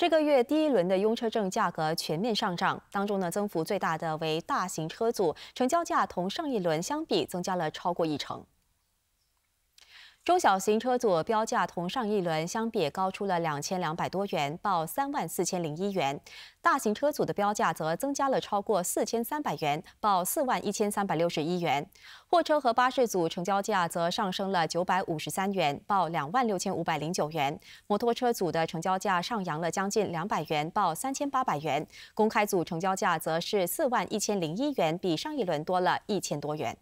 这个月第一轮的拥车证价格全面上涨，当中呢增幅最大的为大型车组，成交价同上一轮相比增加了超过一成。中小型车组标价同上一轮相比高出了两千两百多元，报三万四千零一元；大型车组的标价则增加了超过四千三百元，报四万一千三百六十一元；货车和巴士组成交价则上升了九百五十三元，报两万六千五百零九元；摩托车组的成交价上扬了将近两百元，报三千八百元；公开组成交价则是四万一千零一元，比上一轮多了一千多元。